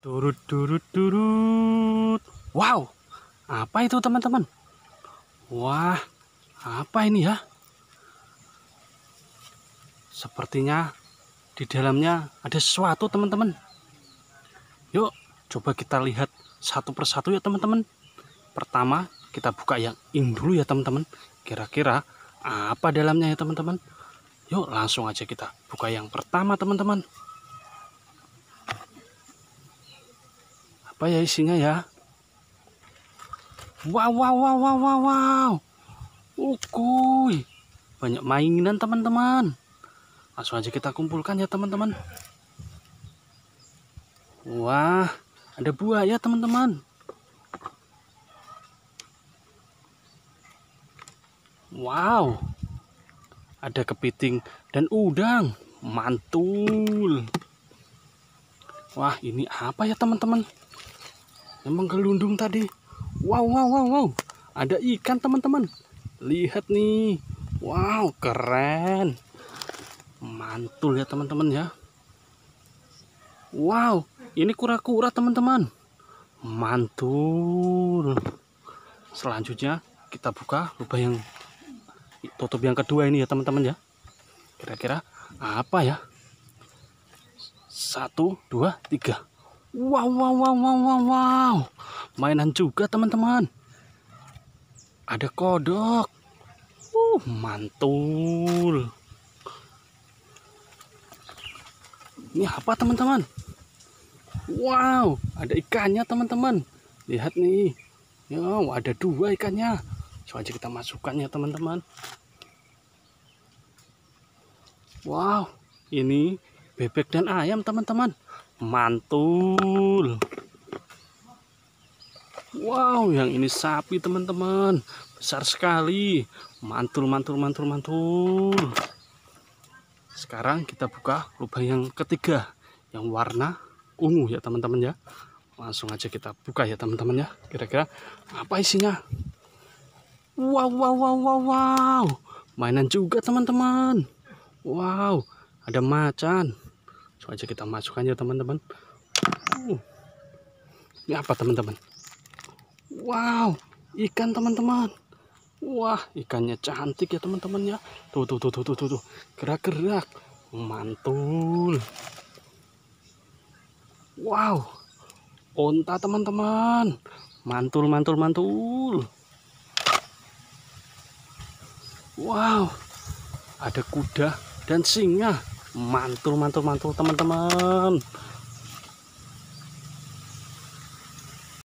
Turut turut turut. Wow, apa itu teman-teman? Wah, apa ini ya? Sepertinya di dalamnya ada sesuatu teman-teman. Yuk, coba kita lihat satu persatu ya teman-teman. Pertama, kita buka yang ini dulu ya teman-teman. Kira-kira apa dalamnya ya teman-teman? Yuk, langsung aja kita buka yang pertama teman-teman. apa ya isinya ya wow wow wow wow wow wow Ukuy. banyak mainan teman-teman langsung aja kita kumpulkan ya teman-teman wah ada buah ya teman-teman wow ada kepiting dan udang mantul wah ini apa ya teman-teman yang menggelundung tadi. Wow, wow, wow, wow. Ada ikan, teman-teman. Lihat nih. Wow, keren. Mantul ya, teman-teman ya. Wow, ini kura-kura, teman-teman. Mantul. Selanjutnya kita buka lubang yang tutup yang kedua ini ya, teman-teman ya. Kira-kira apa ya? Satu, dua, tiga. Wow, wow, wow, wow, wow, wow. Mainan juga teman-teman. Ada kodok. Uh, mantul. Ini apa teman-teman? Wow, ada ikannya teman-teman. Lihat nih. Ya, ada dua ikannya. Coba aja kita masukkan ya teman-teman. Wow, ini bebek dan ayam teman-teman mantul wow yang ini sapi teman-teman besar sekali mantul mantul mantul mantul sekarang kita buka lubang yang ketiga yang warna ungu ya teman-teman ya langsung aja kita buka ya teman-teman ya kira-kira apa isinya wow wow wow wow wow mainan juga teman-teman wow ada macan langsung aja kita masuk aja teman-teman uh, ini apa teman-teman wow ikan teman-teman wah ikannya cantik ya teman-teman ya tuh tuh tuh tuh tuh tuh gerak-gerak mantul wow onta teman-teman mantul mantul mantul wow ada kuda dan singa mantul mantul mantul teman-teman